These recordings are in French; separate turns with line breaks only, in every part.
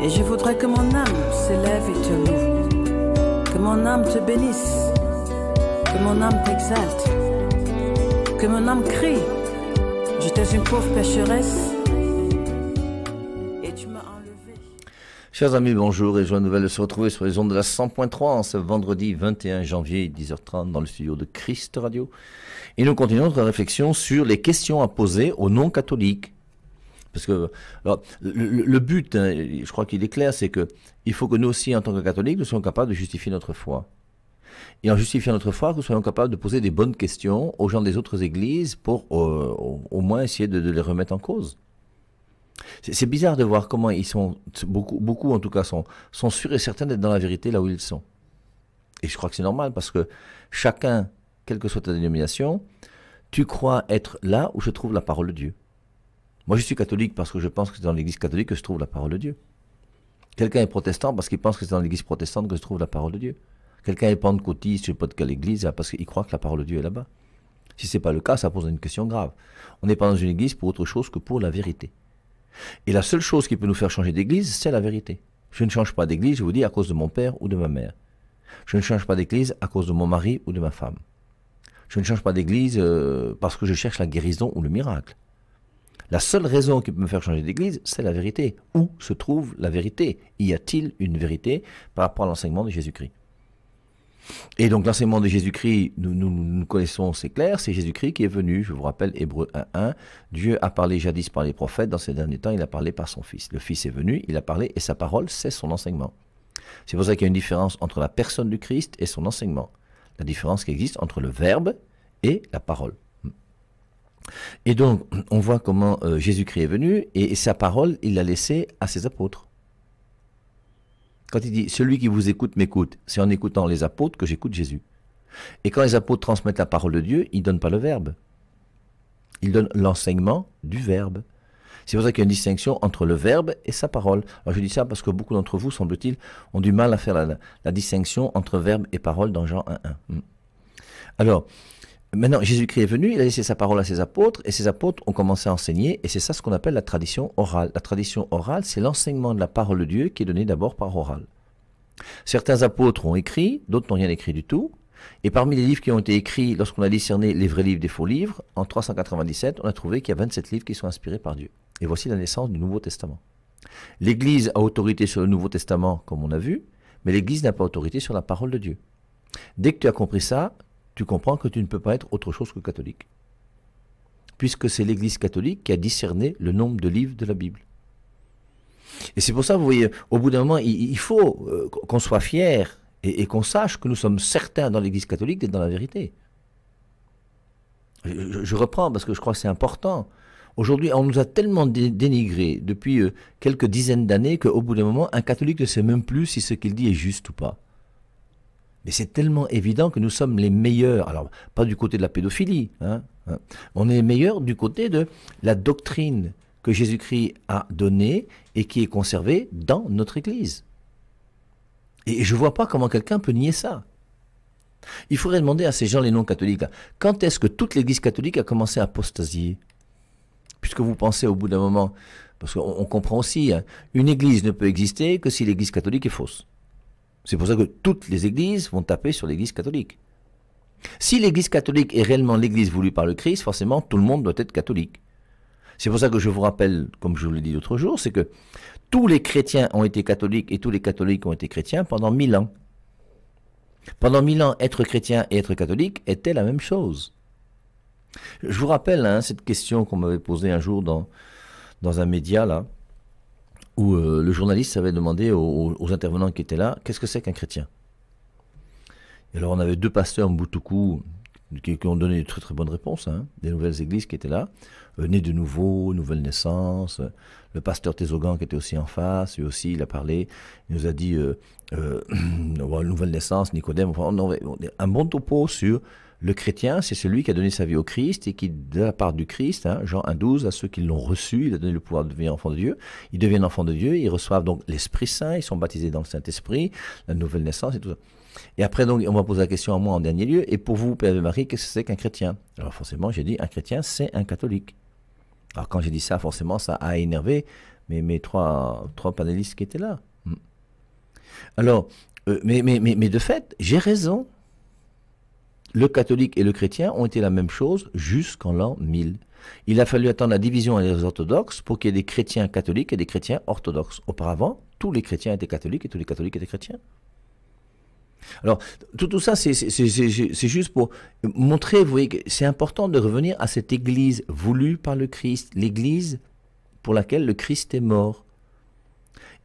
Et je voudrais que mon âme s'élève et te loue, que mon âme te bénisse, que mon âme t'exalte, que mon âme crie, j'étais une pauvre pécheresse. et tu m'as Chers amis, bonjour et joie nouvelle de se retrouver sur les ondes de la 100.3 en ce vendredi 21 janvier 10h30 dans le studio de Christ Radio. Et nous continuons notre réflexion sur les questions à poser aux non-catholiques. Parce que le, but, hein, je crois qu'il est clair, c'est que il faut que nous aussi, en tant que catholiques, nous soyons capables de justifier notre foi. Et en justifiant notre foi, que nous soyons capables de poser des bonnes questions aux gens des autres églises pour euh, au, moins essayer de, de, les remettre en cause. C'est bizarre de voir comment ils sont, beaucoup, beaucoup en tout cas, sont, sont sûrs et certains d'être dans la vérité là où ils sont. Et je crois que c'est normal parce que chacun, quelle que soit ta dénomination, tu crois être là où je trouve la parole de Dieu. Moi, je suis catholique parce que je pense que c'est dans l'Église catholique que se trouve la parole de Dieu. Quelqu'un est protestant parce qu'il pense que c'est dans l'Église protestante que se trouve la parole de Dieu. Quelqu'un est pentecôtiste, je ne sais pas de quelle Église, parce qu'il croit que la parole de Dieu est là-bas. Si ce n'est pas le cas, ça pose une question grave. On n'est pas dans une Église pour autre chose que pour la vérité. Et la seule chose qui peut nous faire changer d'église, c'est la vérité. Je ne change pas d'église, je vous dis, à cause de mon père ou de ma mère. Je ne change pas d'église à cause de mon mari ou de ma femme. Je ne change pas d'église euh, parce que je cherche la guérison ou le miracle. La seule raison qui peut me faire changer d'église, c'est la vérité. Où se trouve la vérité Y a-t-il une vérité par rapport à l'enseignement de Jésus-Christ et donc l'enseignement de Jésus-Christ, nous, nous, connaissons, c'est clair, c'est Jésus-Christ qui est venu, je vous rappelle Hébreu 1.1, Dieu a parlé jadis par les prophètes, dans ces derniers temps il a parlé par son Fils. Le Fils est venu, il a parlé et sa parole, c'est son enseignement. C'est pour ça qu'il y a une différence entre la personne du Christ et son enseignement. La différence qui existe entre le Verbe et la parole. Et donc, on voit comment euh, Jésus-Christ est venu et, sa parole, il l'a laissée à ses apôtres. Quand il dit Celui qui vous écoute m'écoute, c'est en écoutant les apôtres que j'écoute Jésus. Et quand les apôtres transmettent la parole de Dieu, ils ne donnent pas le verbe. Ils donnent l'enseignement du verbe. C'est pour ça qu'il y a une distinction entre le verbe et sa parole. Alors je dis ça parce que beaucoup d'entre vous, semble-t-il, ont du mal à faire la, la, distinction entre verbe et parole dans Jean 1.1. Hmm. Alors, Maintenant, Jésus-Christ est venu, il a laissé sa parole à ses apôtres, et ses apôtres ont commencé à enseigner, et c'est ça ce qu'on appelle la tradition orale. La tradition orale, c'est l'enseignement de la parole de Dieu qui est donné d'abord par oral. Certains apôtres ont écrit, d'autres n'ont rien écrit du tout, et parmi les livres qui ont été écrits, lorsqu'on a discerné les vrais livres des faux livres, en 397, on a trouvé qu'il y a 27 livres qui sont inspirés par Dieu. Et voici la naissance du Nouveau Testament. L'Église a autorité sur le Nouveau Testament, comme on a vu, mais l'Église n'a pas autorité sur la parole de Dieu. Dès que tu as compris ça, tu comprends que tu ne peux pas être autre chose que catholique. Puisque c'est l'Église catholique qui a discerné le nombre de livres de la Bible. Et c'est pour ça, vous voyez, au bout d'un moment, il, faut euh, qu'on soit fier et, qu'on sache que nous sommes certains dans l'Église catholique d'être dans la vérité. Je, reprends parce que je crois que c'est important. Aujourd'hui, on nous a tellement dénigrés depuis euh, quelques dizaines d'années qu'au bout d'un moment, un catholique ne sait même plus si ce qu'il dit est juste ou pas. Et c'est tellement évident que nous sommes les meilleurs. Alors, pas du côté de la pédophilie. Hein, hein. On est les meilleurs du côté de la doctrine que Jésus-Christ a donnée et qui est conservée dans notre Église. Et je ne vois pas comment quelqu'un peut nier ça. Il faudrait demander à ces gens, les non-catholiques, quand est-ce que toute l'Église catholique a commencé à apostasier Puisque vous pensez au bout d'un moment, parce qu'on comprend aussi, hein, une Église ne peut exister que si l'Église catholique est fausse. C'est pour ça que toutes les églises vont taper sur l'église catholique. Si l'église catholique est réellement l'église voulue par le Christ, forcément tout le monde doit être catholique. C'est pour ça que je vous rappelle, comme je vous l'ai dit l'autre jour, c'est que tous les chrétiens ont été catholiques et tous les catholiques ont été chrétiens pendant mille ans. Pendant mille ans, être chrétien et être catholique était la même chose. Je vous rappelle hein, cette question qu'on m'avait posée un jour dans, dans un média là où euh, le journaliste avait demandé aux, intervenants qui étaient là, qu'est-ce que c'est qu'un chrétien Et alors on avait deux pasteurs, Mbutuku qui, qui, ont donné de très très bonnes réponses, hein, des nouvelles églises qui étaient là, euh, Né de nouveau, Nouvelle naissance, euh, le pasteur Tézogan qui était aussi en face, lui aussi il a parlé, il nous a dit Nouvelle naissance, Nicodème, enfin, un bon topo sur le chrétien, c'est celui qui a donné sa vie au Christ et qui, de la part du Christ, hein, Jean 1.12, à ceux qui l'ont reçu, il a donné le pouvoir de devenir enfant de Dieu. Ils deviennent enfants de Dieu, ils reçoivent donc l'Esprit Saint, ils sont baptisés dans le Saint-Esprit, la nouvelle naissance et tout ça. Et après, donc, on m'a posé la question à moi en dernier lieu. Et pour vous, Père de Marie, qu'est-ce que c'est qu'un chrétien Alors forcément, j'ai dit, un chrétien, c'est un catholique. Alors quand j'ai dit ça, forcément, ça a énervé mes, trois, panélistes qui étaient là. Hmm. Alors, euh, mais, mais, mais de fait, j'ai raison le catholique et le chrétien ont été la même chose jusqu'en l'an 1000. Il a fallu attendre la division des orthodoxes pour qu'il y ait des chrétiens catholiques et des chrétiens orthodoxes. Auparavant, tous les chrétiens étaient catholiques et tous les catholiques étaient chrétiens. Alors, tout, tout ça, c'est juste pour montrer, vous voyez, que c'est important de revenir à cette Église voulue par le Christ, l'Église pour laquelle le Christ est mort.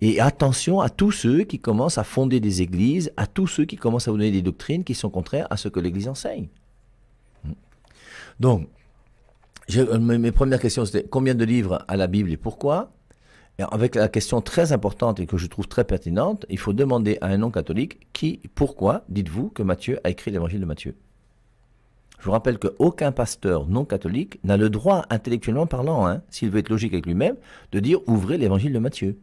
Et attention à tous ceux qui commencent à fonder des églises, à tous ceux qui commencent à vous donner des doctrines qui sont contraires à ce que l'église enseigne. Donc, euh, mes premières questions, c'était combien de livres à la Bible et pourquoi Avec la question très importante et que je trouve très pertinente, il faut demander à un non-catholique qui, pourquoi dites-vous que Matthieu a écrit l'évangile de Matthieu je vous rappelle qu'aucun pasteur non catholique n'a le droit, intellectuellement parlant, hein, s'il veut être logique avec lui-même, de dire ouvrez l'évangile de Matthieu.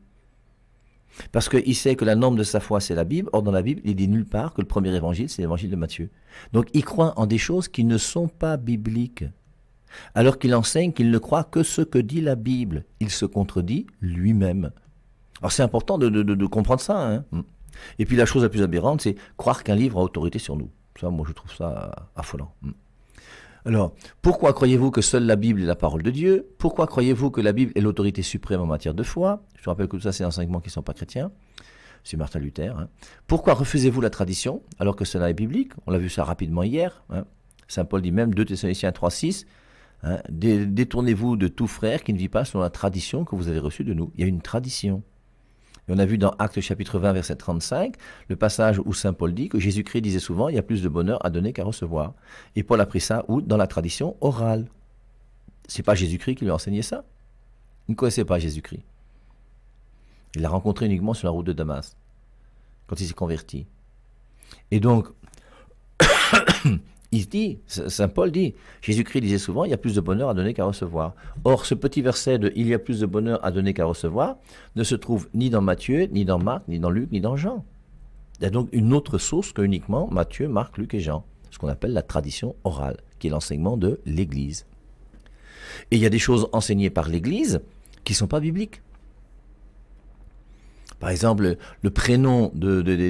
Parce qu'il sait que la norme de sa foi, c'est la Bible. Or, dans la Bible, il dit nulle part que le premier évangile, c'est l'évangile de Matthieu. Donc, il croit en des choses qui ne sont pas bibliques. Alors qu'il enseigne qu'il ne croit que ce que dit la Bible. Il se contredit lui-même. Alors, c'est important de, comprendre ça. Hein. Mm. Et puis, la chose la plus aberrante, c'est croire qu'un livre a autorité sur nous. Ça, moi, je trouve ça affolant. Mm. Alors, pourquoi croyez-vous que seule la Bible est la parole de Dieu Pourquoi croyez-vous que la Bible est l'autorité suprême en matière de foi Je vous rappelle que tout ça, c'est enseignements qui ne sont pas chrétiens. C'est Martin Luther. Hein. Pourquoi refusez-vous la tradition alors que cela est biblique On l'a vu ça rapidement hier. Hein. Saint Paul dit même 2 Thessaloniciens 3, 6. Hein, détournez-vous de tout frère qui ne vit pas selon la tradition que vous avez reçue de nous. Il y a une tradition. Et on a vu dans Actes chapitre 20, verset 35, le passage où Saint Paul dit que Jésus-Christ disait souvent, il y a plus de bonheur à donner qu'à recevoir. Et Paul a pris ça Dans la tradition orale. C'est pas Jésus-Christ qui lui a enseigné ça. Il ne connaissait pas Jésus-Christ. Il l'a rencontré uniquement sur la route de Damas, quand il s'est converti. Et donc, Il dit, Saint Paul dit, Jésus-Christ disait souvent, il y a plus de bonheur à donner qu'à recevoir. Or, ce petit verset de il y a plus de bonheur à donner qu'à recevoir ne se trouve ni dans Matthieu, ni dans Marc, ni dans Luc, ni dans Jean. Il y a donc une autre source que uniquement Matthieu, Marc, Luc et Jean, ce qu'on appelle la tradition orale, qui est l'enseignement de l'Église. Et il y a des choses enseignées par l'Église qui ne sont pas bibliques. Par exemple, le prénom des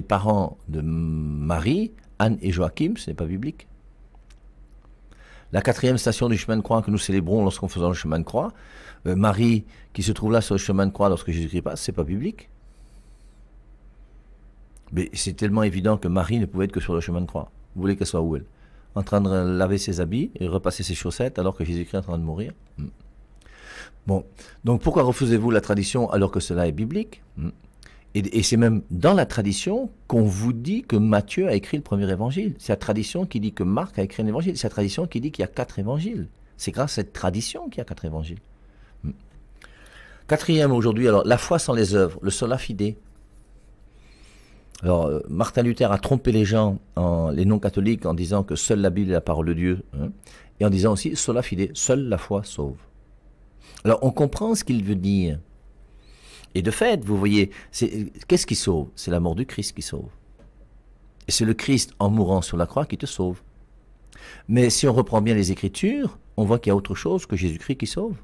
parents de Marie Anne et Joachim, ce n'est pas biblique. La quatrième station du chemin de croix que nous célébrons lorsqu'on faisant le chemin de croix, euh, Marie qui se trouve là sur le chemin de croix lorsque Jésus-Christ passe, n'est pas biblique. Mais c'est tellement évident que Marie ne pouvait être que sur le chemin de croix. Vous voulez qu'elle soit où elle En train de laver ses habits et repasser ses chaussettes alors que Jésus-Christ est en train de mourir hmm. Bon, donc pourquoi refusez-vous la tradition alors que cela est biblique hmm. Et, c'est même dans la tradition qu'on vous dit que Matthieu a écrit le premier évangile. C'est la tradition qui dit que Marc a écrit un évangile. C'est la tradition qui dit qu'il y a quatre évangiles. C'est grâce à cette tradition qu'il y a quatre évangiles. Hmm. Quatrième aujourd'hui, alors la foi sans les œuvres, le sola fide. Alors euh, Martin Luther a trompé les gens, les non-catholiques, en disant que seule la Bible est la parole de Dieu, hein, et en disant aussi sola fide, seule la foi sauve. Alors on comprend ce qu'il veut dire. Et de fait, vous voyez, qu'est-ce qui sauve C'est la mort du Christ qui sauve. Et c'est le Christ en mourant sur la croix qui te sauve. Mais si on reprend bien les Écritures, on voit qu'il y a autre chose que Jésus-Christ qui sauve.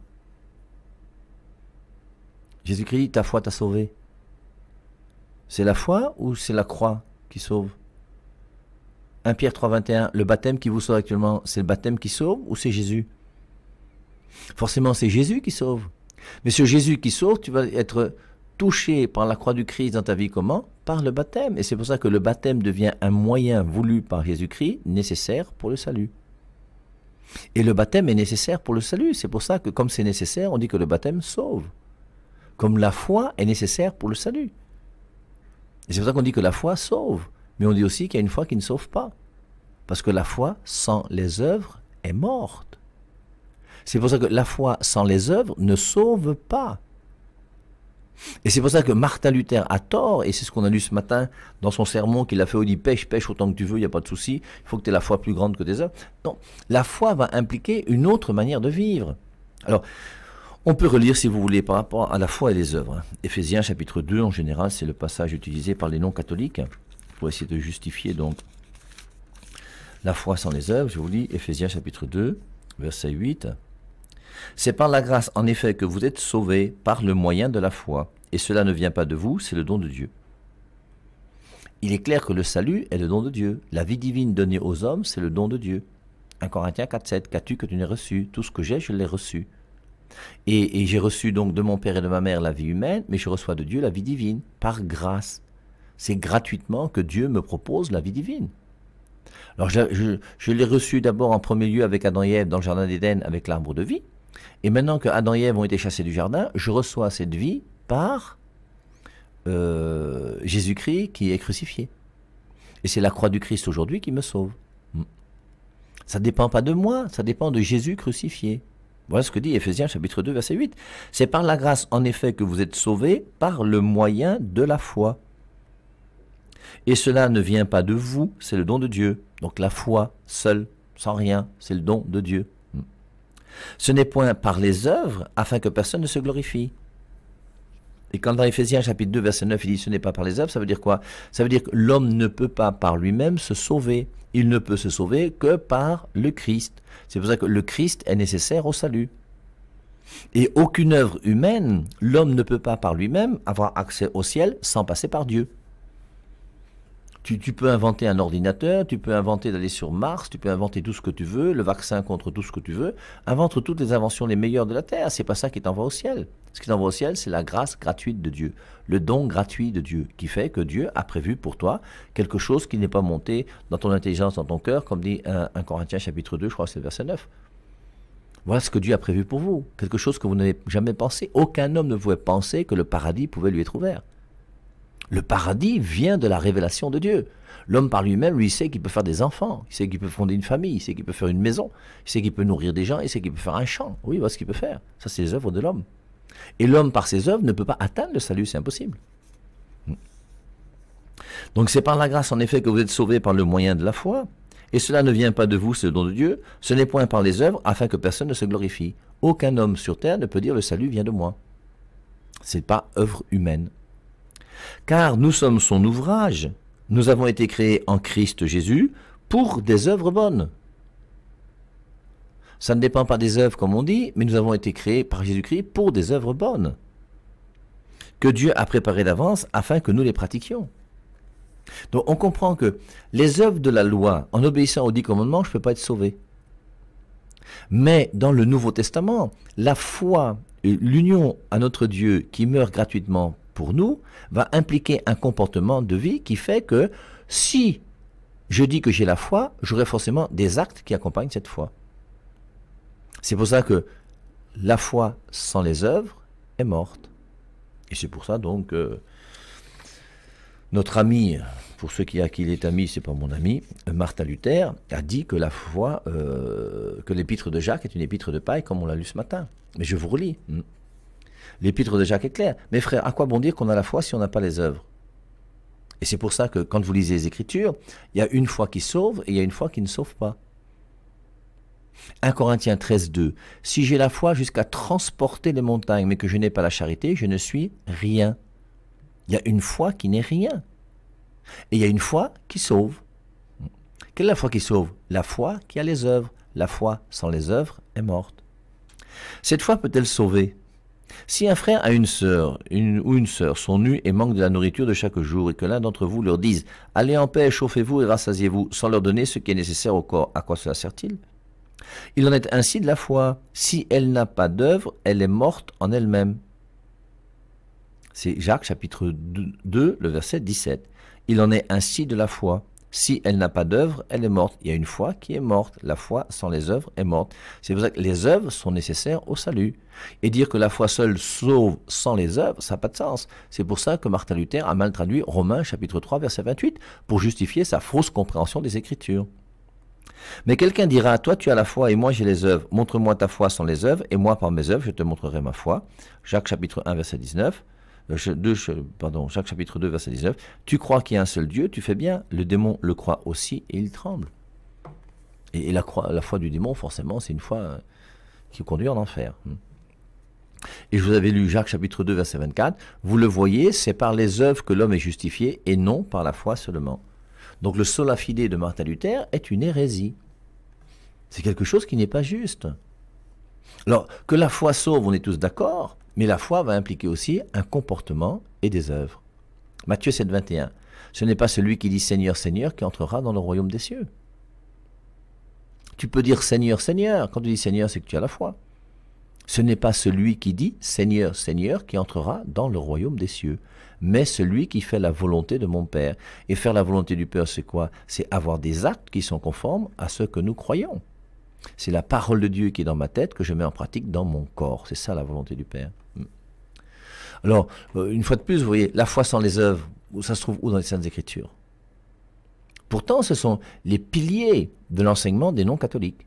Jésus-Christ, ta foi t'a sauvé. C'est la foi ou c'est la croix qui sauve 1 Pierre 3,21, le baptême qui vous sauve actuellement, c'est le baptême qui sauve ou c'est Jésus Forcément, c'est Jésus qui sauve. Mais ce Jésus qui sauve, tu vas être touché par la croix du Christ dans ta vie comment Par le baptême. Et c'est pour ça que le baptême devient un moyen voulu par Jésus-Christ nécessaire pour le salut. Et le baptême est nécessaire pour le salut. C'est pour ça que comme c'est nécessaire, on dit que le baptême sauve. Comme la foi est nécessaire pour le salut. Et c'est pour ça qu'on dit que la foi sauve. Mais on dit aussi qu'il y a une foi qui ne sauve pas. Parce que la foi, sans les œuvres, est morte. C'est pour ça que la foi sans les œuvres ne sauve pas. Et c'est pour ça que Martin Luther a tort, et c'est ce qu'on a lu ce matin dans son sermon qu'il a fait, où il dit pêche, pêche autant que tu veux, il n'y a pas de souci, il faut que tu aies la foi plus grande que tes œuvres. Non, la foi va impliquer une autre manière de vivre. Alors, on peut relire, si vous voulez, par rapport à la foi et les œuvres. Éphésiens chapitre 2, en général, c'est le passage utilisé par les non-catholiques pour essayer de justifier donc la foi sans les œuvres. Je vous lis Éphésiens chapitre 2, verset 8. C'est par la grâce, en effet, que vous êtes sauvés par le moyen de la foi. Et cela ne vient pas de vous, c'est le don de Dieu. Il est clair que le salut est le don de Dieu. La vie divine donnée aux hommes, c'est le don de Dieu. 1 Corinthiens 4.7, qu'as-tu que tu n'aies reçu Tout ce que j'ai, je l'ai reçu. Et, j'ai reçu donc de mon père et de ma mère la vie humaine, mais je reçois de Dieu la vie divine, par grâce. C'est gratuitement que Dieu me propose la vie divine. Alors je, je l'ai reçu d'abord en premier lieu avec Adam et Ève dans le Jardin d'Éden avec l'arbre de vie, et maintenant que Adam et Ève ont été chassés du jardin, je reçois cette vie par euh, Jésus-Christ qui est crucifié. Et c'est la croix du Christ aujourd'hui qui me sauve. Hmm. Ça ne dépend pas de moi, ça dépend de Jésus crucifié. Voilà ce que dit Ephésiens chapitre 2 verset 8. C'est par la grâce en effet que vous êtes sauvés par le moyen de la foi. Et cela ne vient pas de vous, c'est le don de Dieu. Donc la foi seule, sans rien, c'est le don de Dieu. Ce n'est point par les œuvres afin que personne ne se glorifie. Et quand dans Ephésiens chapitre 2 verset 9 il dit ce n'est pas par les œuvres, ça veut dire quoi Ça veut dire que l'homme ne peut pas par lui-même se sauver. Il ne peut se sauver que par le Christ. C'est pour ça que le Christ est nécessaire au salut. Et aucune œuvre humaine, l'homme ne peut pas par lui-même avoir accès au ciel sans passer par Dieu. Tu, peux inventer un ordinateur, tu peux inventer d'aller sur Mars, tu peux inventer tout ce que tu veux, le vaccin contre tout ce que tu veux. Invente toutes les inventions les meilleures de la Terre. C'est pas ça qui t'envoie au ciel. Ce qui t'envoie au ciel, c'est la grâce gratuite de Dieu, le don gratuit de Dieu, qui fait que Dieu a prévu pour toi quelque chose qui n'est pas monté dans ton intelligence, dans ton cœur, comme dit 1, Corinthien, Corinthiens chapitre 2, je crois que c'est verset 9. Voilà ce que Dieu a prévu pour vous, quelque chose que vous n'avez jamais pensé. Aucun homme ne pouvait penser que le paradis pouvait lui être ouvert. Le paradis vient de la révélation de Dieu. L'homme par lui-même, lui, sait qu'il peut faire des enfants, il sait qu'il peut fonder une famille, il sait qu'il peut faire une maison, il sait qu'il peut nourrir des gens, il sait qu'il peut faire un champ. Oui, voilà ce qu'il peut faire. Ça, c'est les œuvres de l'homme. Et l'homme, par ses œuvres, ne peut pas atteindre le salut, c'est impossible. Hmm. Donc c'est par la grâce, en effet, que vous êtes sauvés par le moyen de la foi. Et cela ne vient pas de vous, c'est le don de Dieu. Ce n'est point par les œuvres, afin que personne ne se glorifie. Aucun homme sur terre ne peut dire le salut vient de moi. n'est pas œuvre humaine. Car nous sommes son ouvrage, nous avons été créés en Christ Jésus pour des œuvres bonnes. Ça ne dépend pas des œuvres comme on dit, mais nous avons été créés par Jésus-Christ pour des œuvres bonnes que Dieu a préparées d'avance afin que nous les pratiquions. Donc on comprend que les œuvres de la loi, en obéissant aux dix commandements, je ne peux pas être sauvé. Mais dans le Nouveau Testament, la foi, l'union à notre Dieu qui meurt gratuitement pour nous, va impliquer un comportement de vie qui fait que si je dis que j'ai la foi, j'aurai forcément des actes qui accompagnent cette foi. C'est pour ça que la foi sans les œuvres est morte. Et c'est pour ça donc que euh, notre ami, pour ceux qui à qui il est ami, c'est pas mon ami, Martin Luther a dit que la foi, euh, que l'épître de Jacques est une épître de paille, comme on l'a lu ce matin. Mais je vous relis. L'épître de Jacques est clair. Mais frères, à quoi bon dire qu'on a la foi si on n'a pas les œuvres Et c'est pour ça que quand vous lisez les Écritures, il y a une foi qui sauve et il y a une foi qui ne sauve pas. 1 Corinthiens 13, 2. Si j'ai la foi jusqu'à transporter les montagnes, mais que je n'ai pas la charité, je ne suis rien. Il y a une foi qui n'est rien. Et il y a une foi qui sauve. Quelle est la foi qui sauve La foi qui a les œuvres. La foi sans les œuvres est morte. Cette foi peut-elle sauver si un frère a une sœur une, ou une sœur sont nus et manquent de la nourriture de chaque jour, et que l'un d'entre vous leur dise Allez en paix, chauffez-vous et rassasiez-vous, sans leur donner ce qui est nécessaire au corps, à quoi cela sert-il Il en est ainsi de la foi. Si elle n'a pas d'œuvre, elle est morte en elle-même. C'est Jacques chapitre 2, le verset 17. Il en est ainsi de la foi. Si elle n'a pas d'œuvre, elle est morte. Il y a une foi qui est morte. La foi sans les œuvres est morte. C'est pour ça que les œuvres sont nécessaires au salut. Et dire que la foi seule sauve sans les œuvres, ça n'a pas de sens. C'est pour ça que Martin Luther a mal traduit Romains chapitre 3 verset 28 pour justifier sa fausse compréhension des Écritures. Mais quelqu'un dira, toi tu as la foi et moi j'ai les œuvres, montre-moi ta foi sans les œuvres, et moi par mes œuvres je te montrerai ma foi. Jacques chapitre 1 verset 19. 2, euh, pardon, chapitre 2, verset 19, tu crois qu'il y a un seul Dieu, tu fais bien, le démon le croit aussi et il tremble. Et, et la, la, foi du démon, forcément, c'est une foi euh, qui conduit en enfer. Hmm. Et je vous avais lu Jacques chapitre 2, verset 24, vous le voyez, c'est par les œuvres que l'homme est justifié et non par la foi seulement. Donc le sola fide de Martin Luther est une hérésie. C'est quelque chose qui n'est pas juste. Alors, que la foi sauve, on est tous d'accord, mais la foi va impliquer aussi un comportement et des œuvres. Matthieu 7, 21. Ce n'est pas celui qui dit Seigneur, Seigneur qui entrera dans le royaume des cieux. Tu peux dire Seigneur, Seigneur. Quand tu dis Seigneur, c'est que tu as la foi. Ce n'est pas celui qui dit Seigneur, Seigneur qui entrera dans le royaume des cieux, mais celui qui fait la volonté de mon Père. Et faire la volonté du Père, c'est quoi C'est avoir des actes qui sont conformes à ce que nous croyons. C'est la parole de Dieu qui est dans ma tête que je mets en pratique dans mon corps. C'est ça la volonté du Père. Alors, euh, une fois de plus, vous voyez, la foi sans les œuvres, ça se trouve où dans les Saintes Écritures Pourtant, ce sont les piliers de l'enseignement des non-catholiques.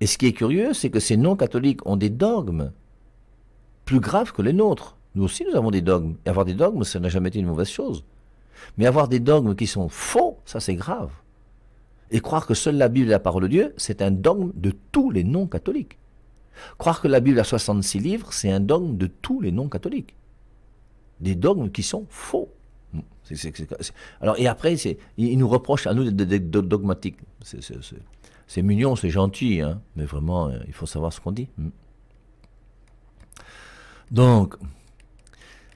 Et ce qui est curieux, c'est que ces non-catholiques ont des dogmes plus graves que les nôtres. Nous aussi, nous avons des dogmes. Et avoir des dogmes, ça n'a jamais été une mauvaise chose. Mais avoir des dogmes qui sont faux, ça c'est grave. Et croire que seule la Bible est la parole de Dieu, c'est un dogme de tous les non-catholiques. Croire que la Bible a 66 livres, c'est un dogme de tous les non-catholiques. Des dogmes qui sont faux. alors, et après, ils nous reprochent à nous d'être dogmatiques. C'est mignon, c'est gentil, hein, mais vraiment, euh, il faut savoir ce qu'on dit. Hmm. Donc,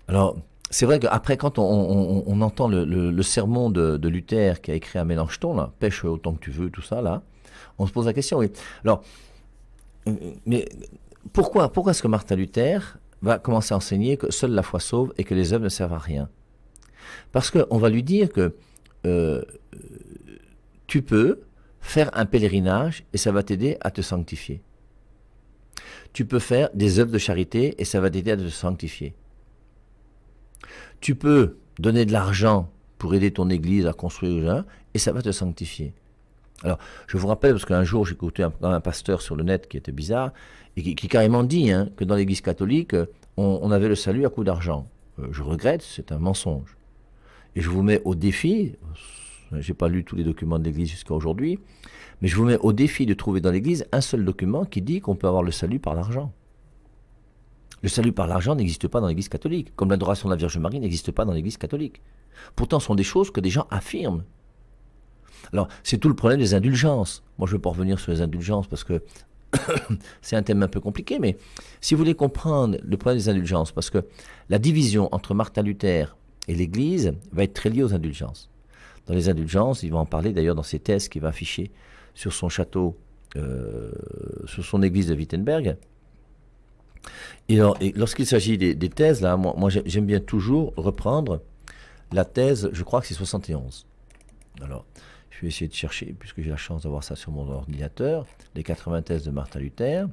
alors, c'est vrai qu'après, quand on, entend le, sermon de, Luther qui a écrit à Mélenchon, pêche autant que tu veux, tout ça, là, on se pose la question, oui. Alors, mais pourquoi, pourquoi est-ce que Martin Luther va commencer à enseigner que seule la foi sauve et que les œuvres ne servent à rien Parce qu'on va lui dire que euh, tu peux faire un pèlerinage et ça va t'aider à te sanctifier. Tu peux faire des œuvres de charité et ça va t'aider à te sanctifier. Tu peux donner de l'argent pour aider ton église à construire et ça va te sanctifier. Alors, je vous rappelle, parce qu'un jour, j'écoutais un, un, pasteur sur le net qui était bizarre, et qui, carrément dit hein, que dans l'Église catholique, on, avait le salut à coup d'argent. Euh, je regrette, c'est un mensonge. Et je vous mets au défi, j'ai pas lu tous les documents de l'Église jusqu'à aujourd'hui, mais je vous mets au défi de trouver dans l'Église un seul document qui dit qu'on peut avoir le salut par l'argent. Le salut par l'argent n'existe pas dans l'Église catholique, comme l'adoration de la Vierge Marie n'existe pas dans l'Église catholique. Pourtant, ce sont des choses que des gens affirment. Alors, c'est tout le problème des indulgences. Moi, je ne veux pas revenir sur les indulgences parce que c'est un thème un peu compliqué, mais si vous voulez comprendre le problème des indulgences, parce que la division entre Martin Luther et l'Église va être très liée aux indulgences. Dans les indulgences, il va en parler d'ailleurs dans ses thèses qu'il va afficher sur son château, euh, sur son église de Wittenberg. Et, lorsqu'il s'agit des, thèses, là, moi, moi j'aime bien toujours reprendre la thèse, je crois que c'est 71. Alors, je vais essayer de chercher, puisque j'ai la chance d'avoir ça sur mon ordinateur, les 80 thèses de Martin Luther.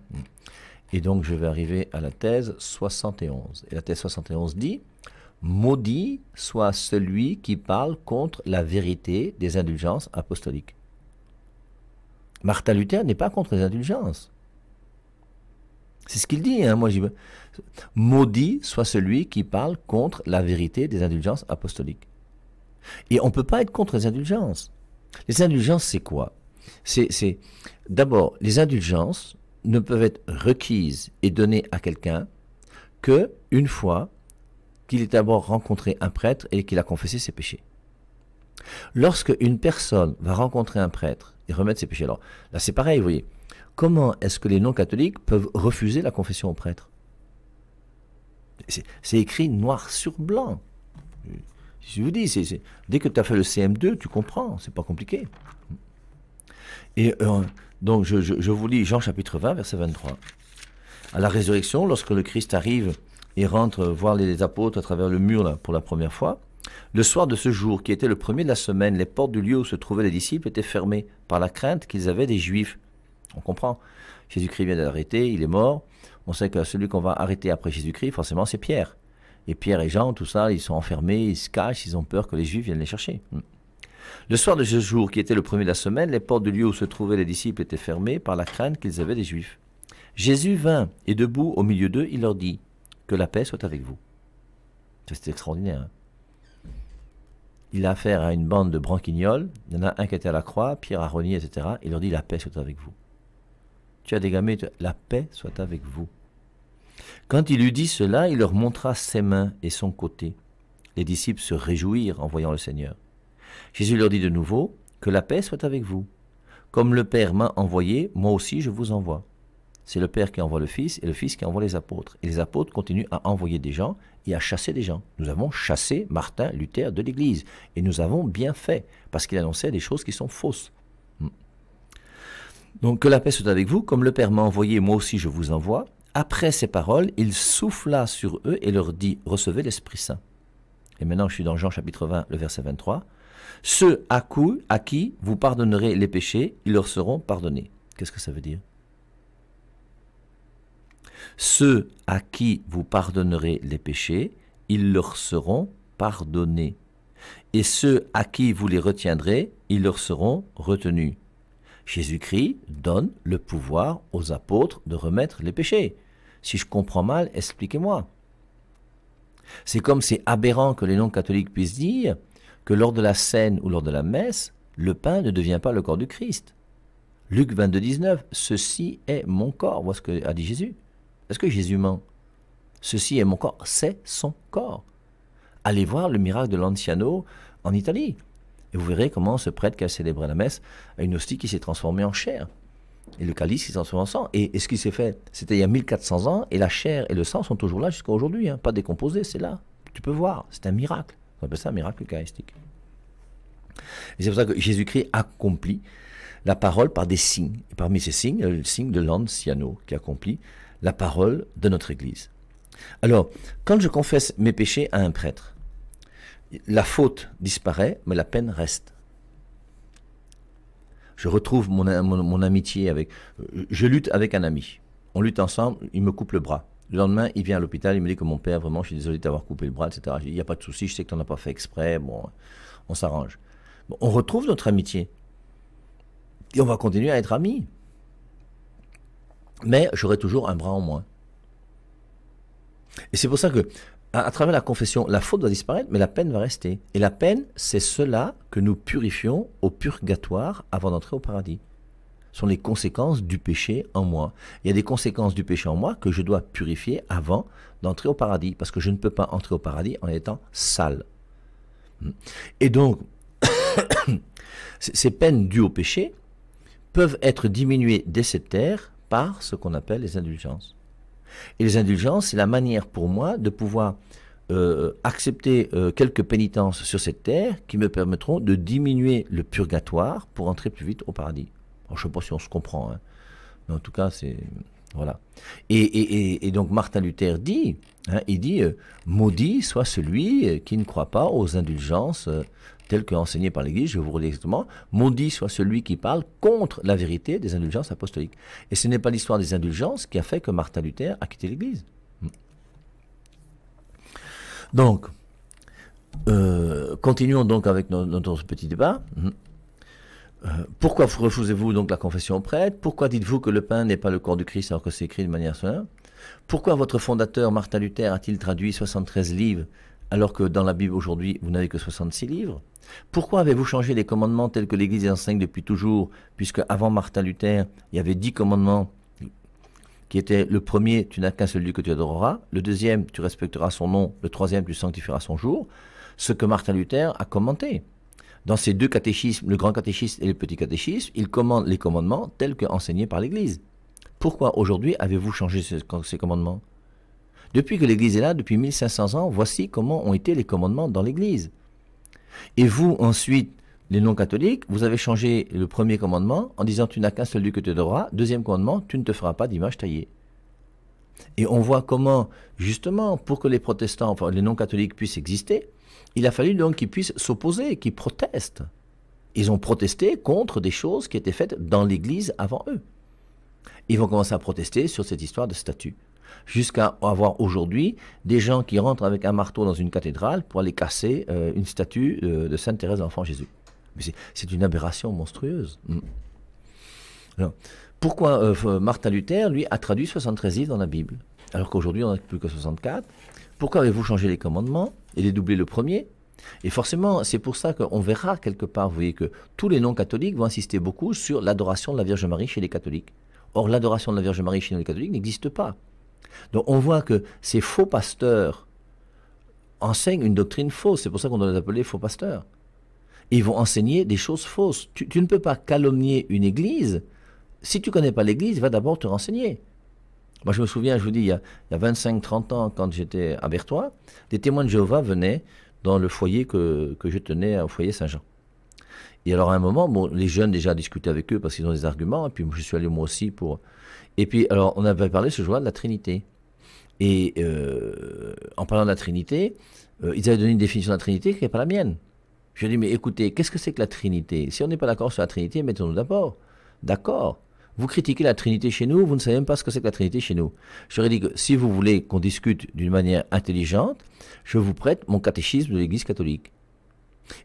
Et donc je vais arriver à la thèse 71. Et la thèse 71 dit, Maudit soit celui qui parle contre la vérité des indulgences apostoliques. Martin Luther n'est pas contre les indulgences. C'est ce qu'il dit. Hein. moi, Maudit soit celui qui parle contre la vérité des indulgences apostoliques. Et on ne peut pas être contre les indulgences. Les indulgences, c'est quoi C'est d'abord, les indulgences ne peuvent être requises et données à quelqu'un que une fois qu'il ait d'abord rencontré un prêtre et qu'il a confessé ses péchés. Lorsque une personne va rencontrer un prêtre et remettre ses péchés, alors là c'est pareil, vous voyez. Comment est-ce que les non-catholiques peuvent refuser la confession au prêtre C'est écrit noir sur blanc. Je vous dis, dès que tu as fait le CM2, tu comprends, c'est pas compliqué. Et euh, donc, je, vous lis Jean chapitre 20, verset 23. À la résurrection, lorsque le Christ arrive et rentre voir les, apôtres à travers le mur pour la première fois, le soir de ce jour, qui était le premier de la semaine, les portes du lieu où se trouvaient les disciples étaient fermées par la crainte qu'ils avaient des Juifs. On comprend. Jésus-Christ vient d'arrêter, il est mort. On sait que celui qu'on va arrêter après Jésus-Christ, forcément, c'est Pierre. Et Pierre et Jean, tout ça, ils sont enfermés, ils se cachent, ils ont peur que les Juifs viennent les chercher. Hmm. Le soir de ce jour, qui était le premier de la semaine, les portes du lieu où se trouvaient les disciples étaient fermées par la crainte qu'ils avaient des Juifs. Jésus vint, et debout au milieu d'eux, il leur dit, Que la paix soit avec vous. C'était extraordinaire. Hein. il a affaire à une bande de branquignoles, il y en a un qui était à la croix, Pierre a renié, etc. Il leur dit, La paix soit avec vous. Tu as des la paix soit avec vous. Quand il eut dit cela, il leur montra ses mains et son côté. Les disciples se réjouirent en voyant le Seigneur. Jésus leur dit de nouveau, Que la paix soit avec vous. Comme le Père m'a envoyé, moi aussi je vous envoie. C'est le Père qui envoie le Fils et le Fils qui envoie les apôtres. Et les apôtres continuent à envoyer des gens et à chasser des gens. Nous avons chassé Martin Luther de l'Église. Et nous avons bien fait, parce qu'il annonçait des choses qui sont fausses. Hmm. Donc que la paix soit avec vous, comme le Père m'a envoyé, moi aussi je vous envoie. Après ces paroles, il souffla sur eux et leur dit Recevez l'Esprit Saint. Et maintenant, je suis dans Jean chapitre 20, le verset 23. Ceux à, à qui vous pardonnerez les péchés, ils leur seront pardonnés. Qu'est-ce que ça veut dire Ceux à qui vous pardonnerez les péchés, ils leur seront pardonnés. Et ceux à qui vous les retiendrez, ils leur seront retenus. Jésus-Christ donne le pouvoir aux apôtres de remettre les péchés. Si je comprends mal, expliquez-moi. C'est comme c'est aberrant que les non-catholiques puissent dire que lors de la scène ou lors de la messe, le pain ne devient pas le corps du Christ. Luc 22, 19, ceci est mon corps. voit ce que a dit Jésus. Est-ce que Jésus ment Ceci est mon corps, c'est son corps. Allez voir le miracle de Lanciano en Italie. Et vous verrez comment ce prêtre qui a célébré la messe a une hostie qui s'est transformée en chair. Et le calice qui s'est transformé en sang. Et, ce qui s'est fait, c'était il y a 1400 ans, et la chair et le sang sont toujours là jusqu'à aujourd'hui. Hein. Pas décomposés, c'est là. Tu peux voir, c'est un miracle. On appelle ça un miracle eucharistique. Et c'est pour ça que Jésus-Christ accomplit la parole par des signes. Et parmi ces signes, il y a le signe de l'Anciano qui accomplit la parole de notre Église. Alors, quand je confesse mes péchés à un prêtre, la faute disparaît, mais la peine reste. Je retrouve mon, mon, amitié avec. Je lutte avec un ami. On lutte ensemble, il me coupe le bras. Le lendemain, il vient à l'hôpital, il me dit que mon père, vraiment, je suis désolé de t'avoir coupé le bras, etc. Il n'y a pas de souci, je sais que tu n'en as pas fait exprès, bon, on s'arrange. on retrouve notre amitié. Et on va continuer à être amis. Mais j'aurai toujours un bras en moins. Et c'est pour ça que à, travers la confession, la faute doit disparaître, mais la peine va rester. Et la peine, c'est cela que nous purifions au purgatoire avant d'entrer au paradis. Ce sont les conséquences du péché en moi. Il y a des conséquences du péché en moi que je dois purifier avant d'entrer au paradis, parce que je ne peux pas entrer au paradis en étant sale. Hmm. Et donc, ces peines dues au péché peuvent être diminuées dès cette terre par ce qu'on appelle les indulgences. Et les indulgences, c'est la manière pour moi de pouvoir euh, accepter euh, quelques pénitences sur cette terre qui me permettront de diminuer le purgatoire pour entrer plus vite au paradis. je ne sais pas si on se comprend, hein. mais en tout cas, c'est. Voilà. Et, donc Martin Luther dit, hein, il dit, euh, maudit soit celui qui ne croit pas aux indulgences tel qu'enseigné par l'Église, je vais vous redire exactement, maudit soit celui qui parle contre la vérité des indulgences apostoliques. Et ce n'est pas l'histoire des indulgences qui a fait que Martin Luther a quitté l'Église. Hmm. Donc, euh, continuons donc avec notre petit débat. Hmm. Euh, pourquoi refusez-vous donc la confession au prêtre Pourquoi dites-vous que le pain n'est pas le corps du Christ alors que c'est écrit de manière soigneuse Pourquoi votre fondateur Martin Luther a-t-il traduit 73 livres alors que dans la Bible aujourd'hui, vous n'avez que 66 livres Pourquoi avez-vous changé les commandements tels que l'Église enseigne depuis toujours, puisque avant Martin Luther, il y avait 10 commandements qui étaient le premier, tu n'as qu'un seul Dieu que tu adoreras, le deuxième, tu respecteras son nom, le troisième, tu sanctifieras son jour, ce que Martin Luther a commenté. Dans ces deux catéchismes, le grand catéchisme et le petit catéchisme, il commande les commandements tels que enseignés par l'Église. Pourquoi aujourd'hui avez-vous changé ces commandements depuis que l'Église est là, depuis 1500 ans, voici comment ont été les commandements dans l'Église. Et vous, ensuite, les non-catholiques, vous avez changé le premier commandement en disant tu n'as qu'un seul Dieu que tu devras. Deuxième commandement, tu ne te feras pas d'image taillée. Et on voit comment, justement, pour que les protestants, enfin, les non-catholiques puissent exister, il a fallu donc qu'ils puissent s'opposer, qu'ils protestent. Ils ont protesté contre des choses qui étaient faites dans l'Église avant eux. Ils vont commencer à protester sur cette histoire de statut jusqu'à avoir aujourd'hui des gens qui rentrent avec un marteau dans une cathédrale pour aller casser euh, une statue euh, de Sainte Thérèse d'Enfant Jésus. C'est une aberration monstrueuse. Mm. pourquoi euh, Martin Luther, lui, a traduit 73 livres dans la Bible, alors qu'aujourd'hui on a plus que 64 Pourquoi avez-vous changé les commandements et les doublé le premier et forcément, c'est pour ça qu'on verra quelque part, vous voyez, que tous les non-catholiques vont insister beaucoup sur l'adoration de la Vierge Marie chez les catholiques. Or, l'adoration de la Vierge Marie chez les catholiques n'existe pas. Donc on voit que ces faux pasteurs enseignent une doctrine fausse. C'est pour ça qu'on doit les appeler faux pasteurs. Ils vont enseigner des choses fausses. Tu, ne peux pas calomnier une église. Si tu connais pas l'église, va d'abord te renseigner. Moi, je me souviens, je vous dis, il y a, 25-30 ans, quand j'étais à Bertois, des témoins de Jéhovah venaient dans le foyer que, je tenais au foyer Saint-Jean. Et alors, à un moment, les jeunes déjà discutaient avec eux parce qu'ils ont des arguments, et puis je suis allé moi aussi pour, et puis, alors, on avait parlé ce jour-là de la Trinité. Et euh, en parlant de la Trinité, euh, ils avaient donné une définition de la Trinité qui n'est pas la mienne. Je lui ai dit, mais écoutez, qu'est-ce que c'est que la Trinité Si on n'est pas d'accord sur la Trinité, mettons-nous d'abord. D'accord. Vous critiquez la Trinité chez nous, vous ne savez même pas ce que c'est que la Trinité chez nous. Je leur ai dit que si vous voulez qu'on discute d'une manière intelligente, je vous prête mon catéchisme de l'Église catholique.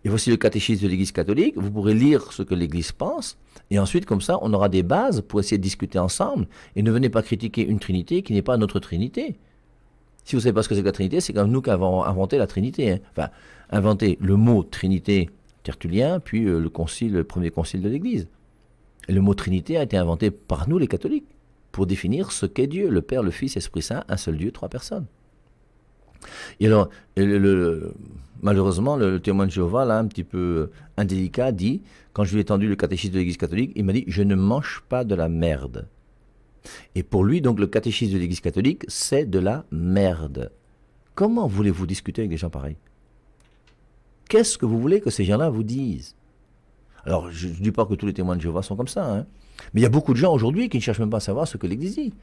Et voici le catéchisme de l'Église catholique. Vous pourrez lire ce que l'Église pense. Et ensuite, comme ça, on aura des bases pour essayer de discuter ensemble. Et ne venez pas critiquer une Trinité qui n'est pas notre Trinité. Si vous ne savez pas ce que c'est que la Trinité, c'est comme nous qui avons inventé la Trinité. Hein. Enfin, inventé le mot Trinité tertullien, puis euh, le, concile, le premier concile de l'Église. Le mot Trinité a été inventé par nous, les catholiques, pour définir ce qu'est Dieu, le Père, le Fils, l'Esprit Saint, un seul Dieu, trois personnes. Et alors, malheureusement, le, témoin de Jéhovah, là, un petit peu euh, indélicat, dit, quand je lui ai tendu le catéchisme de l'Église catholique, il m'a dit, je ne mange pas de la merde. Et pour lui, donc, le catéchisme de l'Église catholique, c'est de la merde. Comment voulez-vous discuter avec des gens pareils Qu'est-ce que vous voulez que ces gens-là vous disent Alors, je ne dis pas que tous les témoins de Jéhovah sont comme ça, hein. mais il y a beaucoup de gens aujourd'hui qui ne cherchent même pas à savoir ce que l'Église dit.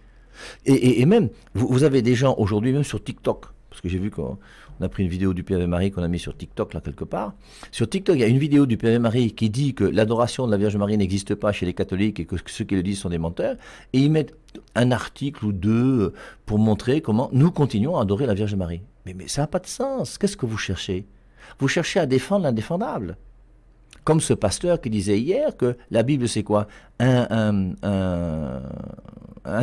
Et, même, vous avez des gens aujourd'hui, même sur TikTok, parce que j'ai vu qu'on a pris une vidéo du Père Marie qu'on a mis sur TikTok, là, quelque part. Sur TikTok, il y a une vidéo du Père Marie qui dit que l'adoration de la Vierge Marie n'existe pas chez les catholiques et que ceux qui le disent sont des menteurs. Et ils mettent un article ou deux euh, pour montrer comment nous continuons à adorer la Vierge Marie. Mais, ça n'a pas de sens. Qu'est-ce que vous cherchez Vous cherchez à défendre l'indéfendable. Comme ce pasteur qui disait hier que la Bible, c'est quoi un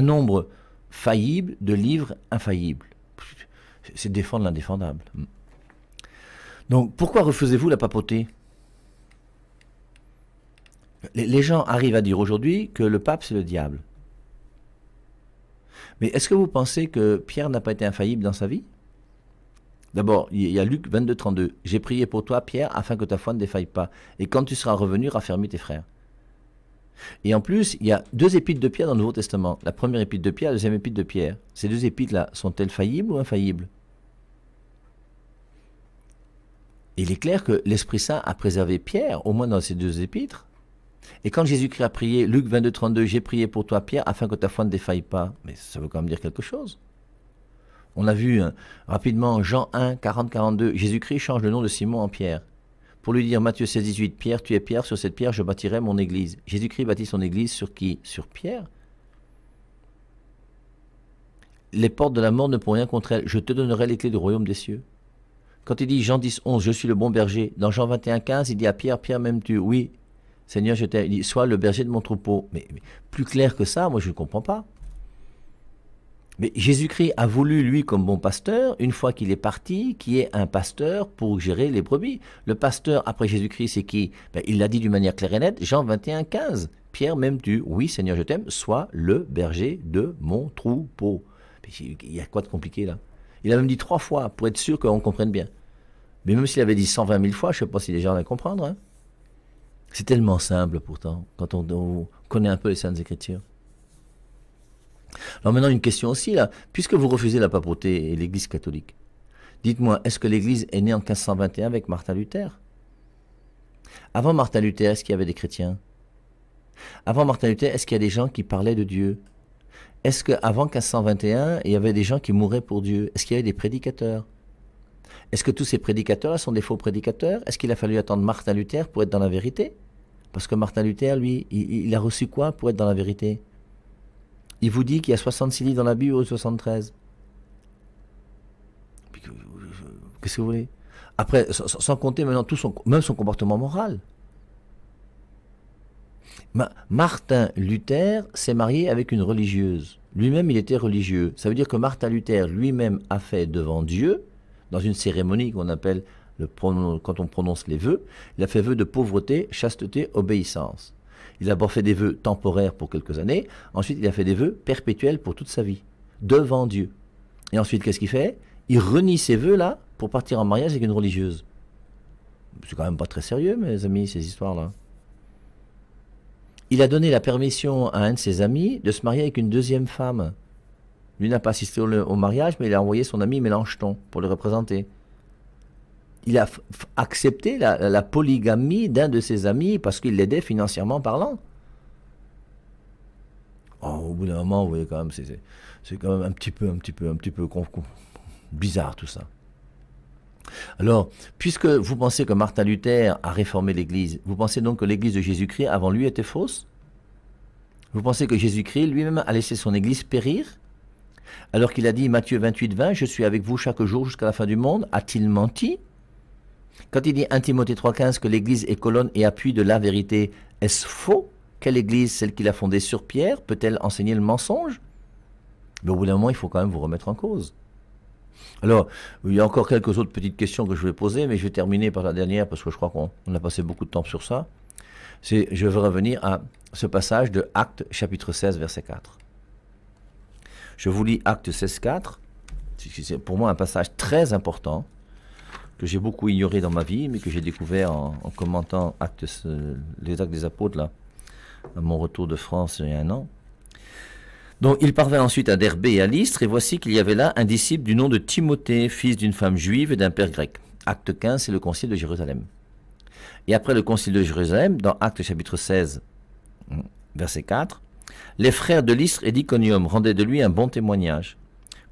nombre faillible de livres infaillibles c'est défendre l'indéfendable. Mm. Donc pourquoi refusez-vous la papauté les, gens arrivent à dire aujourd'hui que le pape c'est le diable. Mais est-ce que vous pensez que Pierre n'a pas été infaillible dans sa vie D'abord, il y a Luc 22, 32. J'ai prié pour toi, Pierre, afin que ta foi ne défaille pas. Et quand tu seras revenu, raffermis tes frères. Et en plus, il y a deux épîtres de Pierre dans le Nouveau Testament. La première épître de Pierre, la deuxième épître de Pierre. Ces deux épîtres-là sont-elles faillibles ou infaillibles il est clair que l'Esprit Saint a préservé Pierre, au moins dans ces deux épîtres. Et quand Jésus-Christ a prié, Luc 22, 32, j'ai prié pour toi, Pierre, afin que ta foi ne défaille pas. Mais ça veut quand même dire quelque chose. On a vu hein, rapidement Jean 1, 40, 42, Jésus-Christ change le nom de Simon en Pierre. Pour lui dire, Matthieu 16, 18, Pierre, tu es Pierre, sur cette pierre je bâtirai mon église. Jésus-Christ bâtit son église sur qui Sur Pierre. Les portes de la mort ne pourront rien contre elle. Je te donnerai les clés du royaume des cieux. Quand il dit Jean 10, 11, je suis le bon berger, dans Jean 21, 15, il dit à Pierre, Pierre, m'aimes-tu Oui, Seigneur, je t'aime. Il dit, sois le berger de mon troupeau. Mais, plus clair que ça, moi, je ne comprends pas. Mais Jésus-Christ a voulu, lui, comme bon pasteur, une fois qu'il est parti, qui est un pasteur pour gérer les brebis. Le pasteur, après Jésus-Christ, c'est qui ben, Il l'a dit d'une manière claire et nette, Jean 21, 15. Pierre, m'aimes-tu Oui, Seigneur, je t'aime. Sois le berger de mon troupeau. Il y a quoi de compliqué là Il a même dit trois fois pour être sûr qu'on comprenne bien. Mais même s'il avait dit 120 000 fois, je ne sais pas si les gens allaient comprendre. Hein. C'est tellement simple pourtant, quand on, connaît un peu les Saintes Écritures. Alors maintenant, une question aussi, là. Puisque vous refusez la papauté et l'Église catholique, dites-moi, est-ce que l'Église est née en 1521 avec Martin Luther Avant Martin Luther, est-ce qu'il y avait des chrétiens Avant Martin Luther, est-ce qu'il y a des gens qui parlaient de Dieu Est-ce qu'avant 1521, il y avait des gens qui mouraient pour Dieu Est-ce qu'il y avait des prédicateurs est-ce que tous ces prédicateurs-là sont des faux prédicateurs Est-ce qu'il a fallu attendre Martin Luther pour être dans la vérité Parce que Martin Luther, lui, il, a reçu quoi pour être dans la vérité Il vous dit qu'il y a 66 livres dans la Bible ou 73 Qu'est-ce que vous voulez Après, sans, compter maintenant tout son, même son comportement moral. Martin Luther s'est marié avec une religieuse. Lui-même, il était religieux. Ça veut dire que Martin Luther lui-même a fait devant Dieu dans une cérémonie qu'on appelle quand on prononce les vœux, il a fait vœu de pauvreté, chasteté, obéissance. Il a d'abord fait des vœux temporaires pour quelques années, ensuite il a fait des vœux perpétuels pour toute sa vie, devant Dieu. Et ensuite, qu'est-ce qu'il fait Il renie ses vœux là pour partir en mariage avec une religieuse. C'est quand même pas très sérieux, mes amis, ces histoires-là. Il a donné la permission à un de ses amis de se marier avec une deuxième femme. Lui n'a pas assisté au, mariage, mais il a envoyé son ami Mélenchon pour le représenter. Il a accepté la, polygamie d'un de ses amis parce qu'il l'aidait financièrement parlant. Oh, au bout d'un moment, vous voyez quand même, c'est quand même un petit peu, un petit peu, un petit peu bizarre tout ça. Alors, puisque vous pensez que Martin Luther a réformé l'Église, vous pensez donc que l'Église de Jésus-Christ avant lui était fausse Vous pensez que Jésus-Christ lui-même a laissé son Église périr alors qu'il a dit, Matthieu 28, 20, je suis avec vous chaque jour jusqu'à la fin du monde, a-t-il menti Quand il dit 1 Timothée 15, que l'Église est colonne et appui de la vérité, est-ce faux Quelle Église, celle qu'il a fondée sur Pierre, peut-elle enseigner le mensonge Mais au bout d'un moment, il faut quand même vous remettre en cause. Alors, il y a encore quelques autres petites questions que je vais poser, mais je vais terminer par la dernière parce que je crois qu'on a passé beaucoup de temps sur ça. je veux revenir à ce passage de Actes chapitre 16, verset 4. Je vous lis Acte 16.4, c'est pour moi un passage très important que j'ai beaucoup ignoré dans ma vie, mais que j'ai découvert en, commentant les actes des apôtres, là, à mon retour de France il y a un an. Donc il parvint ensuite à Derbé et à Lystre, et voici qu'il y avait là un disciple du nom de Timothée, fils d'une femme juive et d'un père grec. Acte 15, c'est le concile de Jérusalem. Et après le concile de Jérusalem, dans Acte chapitre 16, verset 4, les frères de Lystre et d'Iconium rendaient de lui un bon témoignage.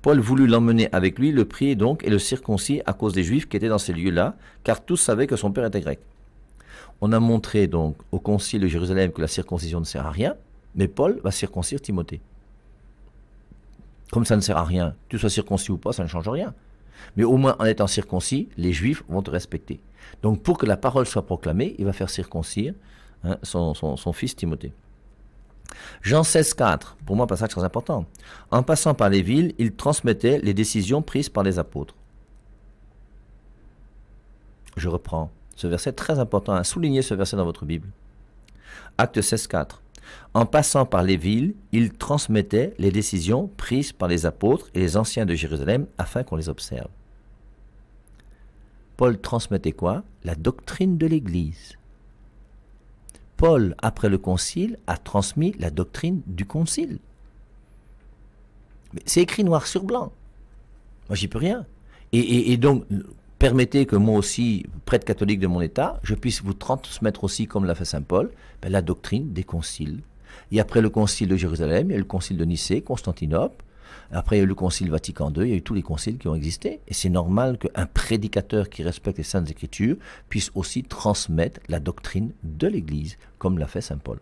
Paul voulut l'emmener avec lui, le prier donc et le circoncis à cause des Juifs qui étaient dans ces lieux-là, car tous savaient que son père était grec. On a montré donc au concile de Jérusalem que la circoncision ne sert à rien, mais Paul va circoncire Timothée. Comme ça ne sert à rien, tu sois circoncis ou pas, ça ne change rien. Mais au moins en étant circoncis, les Juifs vont te respecter. Donc pour que la parole soit proclamée, il va faire circoncire hein, son fils Timothée. Jean 16.4, pour moi passage très important. En passant par les villes, il transmettait les décisions prises par les apôtres. Je reprends ce verset très important, à souligner ce verset dans votre Bible. Acte 16.4. En passant par les villes, il transmettait les décisions prises par les apôtres et les anciens de Jérusalem afin qu'on les observe. Paul transmettait quoi La doctrine de l'Église. Paul, après le concile, a transmis la doctrine du concile. C'est écrit noir sur blanc. Moi, j'y peux rien. Et, donc, permettez que moi aussi, prêtre catholique de mon État, je puisse vous transmettre aussi, comme l'a fait Saint Paul, ben, la doctrine des conciles. Et après le concile de Jérusalem, il y a le concile de Nicée, Constantinople, après, il y a eu le Concile Vatican II, il y a eu tous les conciles qui ont existé. Et c'est normal qu'un prédicateur qui respecte les Saintes Écritures puisse aussi transmettre la doctrine de l'Église, comme l'a fait Saint Paul.